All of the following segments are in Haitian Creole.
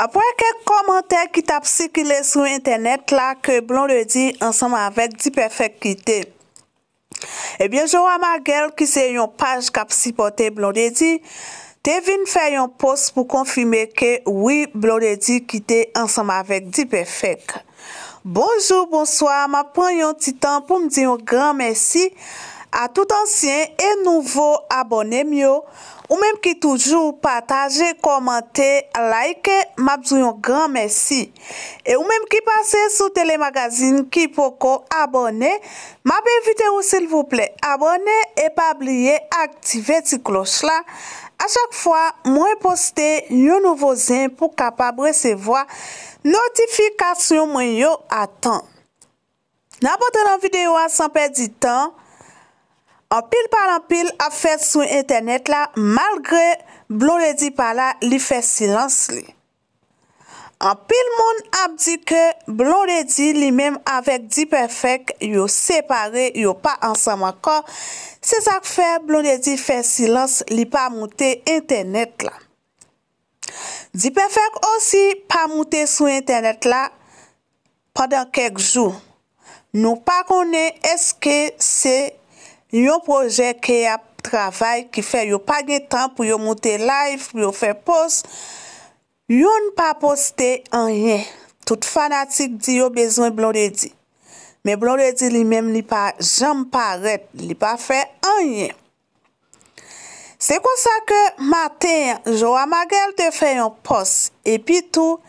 Apo a kek komante ki tap si ki le sou internet la ke blon redi ansam avek di pefek ki te. Ebyen jo a ma gel ki se yon paj kap si pote blon redi, te vin fe yon pos pou konfime ke wii blon redi ki te ansam avek di pefek. Bonjour, bonsoir, ma pon yon titan pou mdi yon gran mersi. a tout ansyen e nouvo abonem yo ou menm ki toujou pataje, komante, like ma bzou yon gran mersi e ou menm ki pase sou telemagazin ki poko abonem ma bevite ou sil vouple abonem e pa bliye aktive ti kloch la a chak fwa mwen poste yon nouvo zen pou kapab resevoa notifikasyon mwen yo atan nan apote nan videyo a san perdi tan An pil par an pil ap fè sou internet la, malgre blon redi pa la li fè silans li. An pil moun ap di ke blon redi li mèm avèk di perfèk yo separe, yo pa ansam akon, se sak fè blon redi fè silans li pa moutè internet la. Di perfèk osi pa moutè sou internet la, padan kek jou, nou pa konè eske se silans. Yon proje ke ap travay ki fe yon page tan pou yon monte live pou yon fe pos, yon pa poste anyen. Tout fanatik di yon bezwen blonredi. Men blonredi li menm li pa jam pa rep, li pa fe anyen. Se konsa ke matin, jo a magel te fe yon pos, epi tou,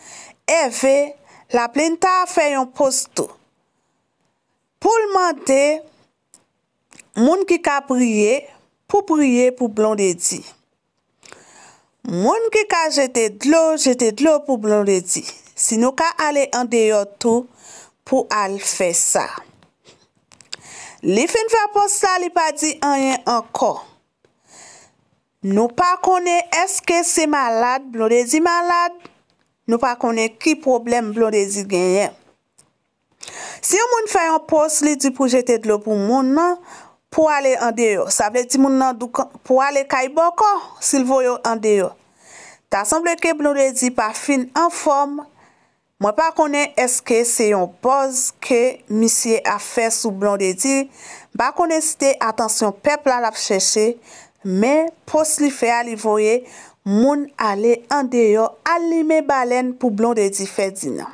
evi, la plenta fe yon postou. Poul mande, moun ki ka priye pou priye pou blon de di. Moun ki ka jete dlo, jete dlo pou blon de di. Si nou ka ale an deyo tou pou al fe sa. Li fin fe pos sa li pa di an yen anko. Nou pa kone eske se malad, blon de di malad. Nou pa kone ki problem blon de di genyen. Si yon moun fe yon pos li di pou jete dlo pou moun nan, pou ale ande yo. Sa vle di moun nan pou ale kaiboko sil voyo ande yo. Ta sanble ke blondedi pa fin anform, mwen pa kone eske se yon poz ke misye a fe sou blondedi, ba kone site atansyon pepl a rap cheshe, men pou sli fe a li voye, moun ale ande yo alime balen pou blondedi fe dina.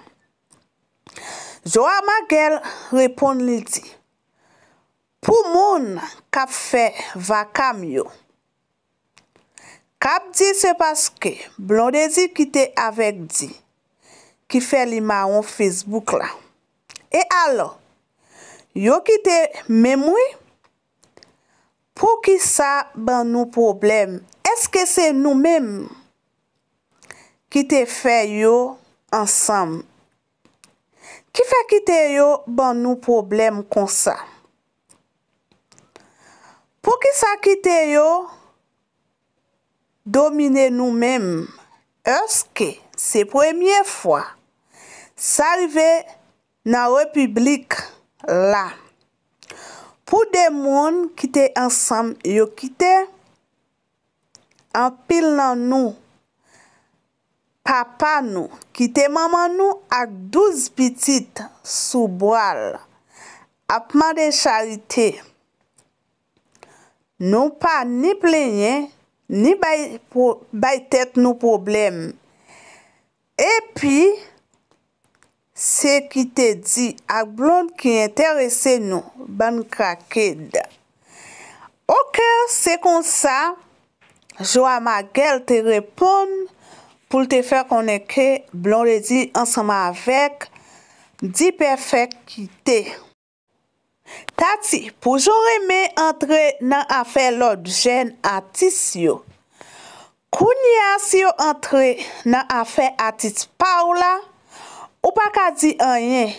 Jo a ma gel repon li di, Pou moun kap fe vakam yo. Kap di se paske, blon de di kite avek di. Ki fe lima on Facebook la. E alo, yo kite memwi pou ki sa ban nou problem. Eske se nou mem ki te fe yo ansam. Ki fe kite yo ban nou problem konsa. Pou ki sa kite yo, domine nou menm. Eoske, se premiye fwa, salive nan republik la. Pou de moun kite ansam yo kite, an pil nan nou, papa nou, kite mama nou ak douz pitit sou boal. Apman de charite. Nou pa ni plenye, ni bay tèt nou problem. E pi, se ki te di ak blon ki enterese nou, ban krakèd. Ok, se kon sa, jwa ma gel te repon pou te fè konneke blon le di ansama avèk di perfèk ki te. Tati, poujou reme entre nan afe lòd jen atis yo. Kounia si yo entre nan afe atis pa ou la, ou pa kadi an yen.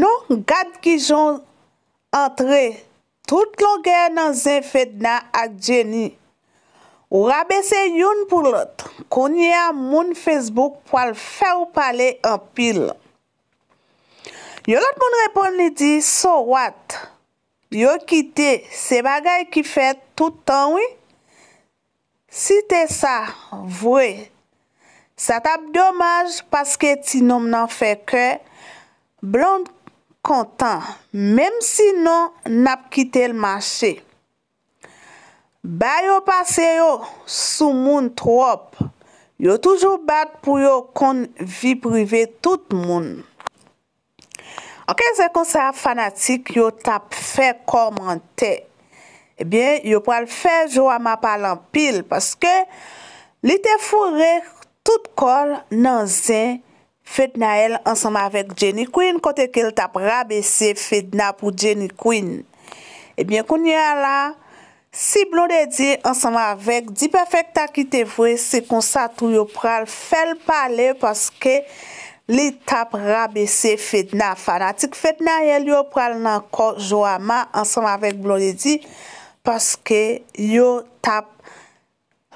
Nou gad ki joun entre, tout lò gen nan zin fed nan ak jeni. Ou rabese yon pou lot, kounia moun Facebook pou al fe ou pale an pil an. Yo lot moun repon li di, so wat, yo kite se bagay ki fet toutan wè? Si te sa, vwè, sa tap domaj paske ti nom nan fe kè, blon kontan, mèm si non nap kite l machè. Ba yo pase yo sou moun trop, yo toujou bat pou yo kon vi prive tout moun. Anke se konsa fanatik yo tap fe komante, ebyen yo pral fe jo a ma palan pil, paske li te fure tout kol nan zin fed na el ansama vek Jenny Quinn, kote ke l tap rabese fed na pou Jenny Quinn. Ebyen kounye ala, si blon de di ansama vek di perfekta ki te vwe, se konsa tou yo pral fel pale paske Li tap rabe se fed na fanatik. Fed na yel yo pral nan ko joa ma ansanm avèk Blondie Di. Paske yo tap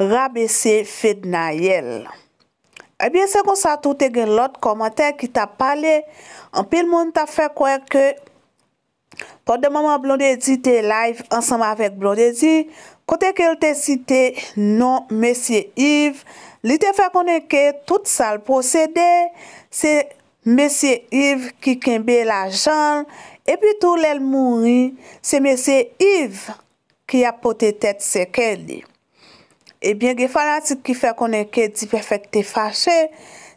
rabe se fed na yel. Ebyen se kon sa tou te gen lot komantè ki ta pale. Anpil moun ta fe kwe ke. Po de maman Blondie Di te live ansanm avèk Blondie Di. Kote ke yo te site non mesye Yves. Li te fe koneke, tout sa l'posede, se M. Yves ki kembe la jan, e pi tou lèl mouni, se M. Yves ki apote tet seke li. Ebyen, ge fana ti ki fe koneke di perfekte fache,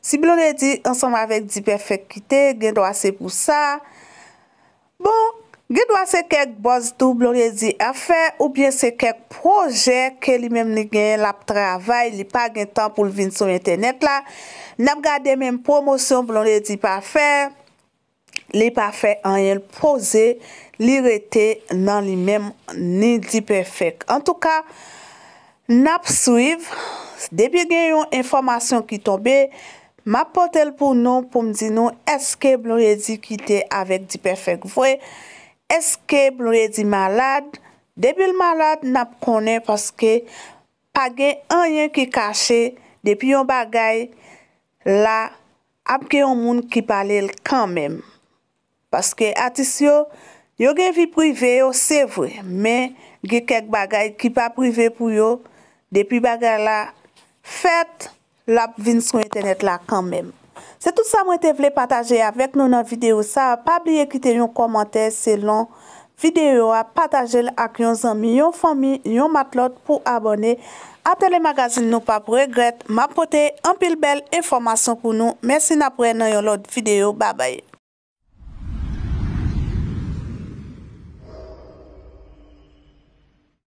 si blonè di ansanm avèk di perfekte, gen do ase pou sa. Bon, Gidwa se kek boz dou blon rezi a fe, oubyen se kek proje ke li menm li genye lap travay, li pa gen tan pou vin sou internet la, nap gade menm promosyon blon rezi pa fe, li pa fe an yel pose, li rete nan li menm ni di perfek. An tou ka, nap suiv, debi gen yon informasyon ki tobe, ma potel pou nou pou mdi nou eske blon rezi ki te avek di perfek vwe, Eske blonye di malad, debil malad nap konen paske pa gen anyen ki kache depi yon bagay la apke yon moun ki pale l kanmem. Paske atis yo, yo gen vi prive yo se vwe, men gen kek bagay ki pa prive pou yo depi bagay la fet lap vin sou internet la kanmem. Se tout sa mwen te vle pataje avek nou nan video sa, pa bli ekite yon komante selon video a pataje l ak yon zanmi, yon fomi, yon matlot pou abone. Ate le magazin nou pa pregret, ma pote, anpil bel informasyon pou nou. Mersi na pre nan yon lot video, babaye.